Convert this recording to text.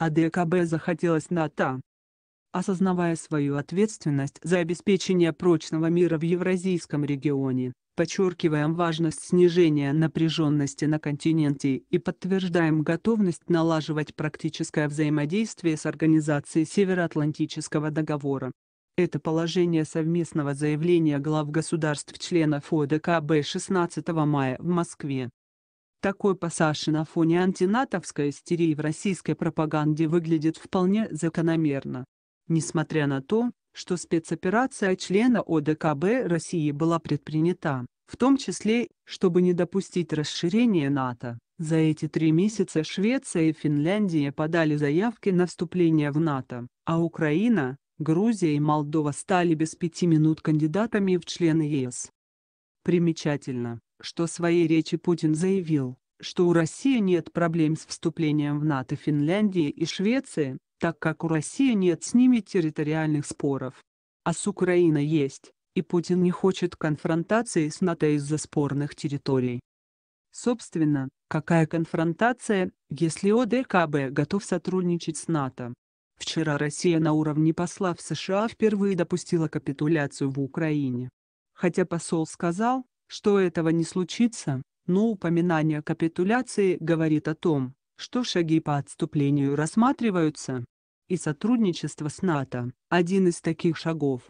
а ДКБ захотелось НАТО. Осознавая свою ответственность за обеспечение прочного мира в Евразийском регионе, подчеркиваем важность снижения напряженности на континенте и подтверждаем готовность налаживать практическое взаимодействие с Организацией Североатлантического договора. Это положение совместного заявления глав государств-членов ОДКБ 16 мая в Москве. Такой пассаж на фоне антинатовской истерии в российской пропаганде выглядит вполне закономерно. Несмотря на то, что спецоперация члена ОДКБ России была предпринята, в том числе, чтобы не допустить расширения НАТО, за эти три месяца Швеция и Финляндия подали заявки на вступление в НАТО, а Украина, Грузия и Молдова стали без пяти минут кандидатами в члены ЕС. Примечательно, что в своей речи Путин заявил, что у России нет проблем с вступлением в НАТО Финляндии и Швеции, так как у России нет с ними территориальных споров. А с Украиной есть, и Путин не хочет конфронтации с НАТО из-за спорных территорий. Собственно, какая конфронтация, если ОДКБ готов сотрудничать с НАТО? Вчера Россия на уровне посла в США впервые допустила капитуляцию в Украине. Хотя посол сказал, что этого не случится, но упоминание капитуляции говорит о том, что шаги по отступлению рассматриваются. И сотрудничество с НАТО – один из таких шагов.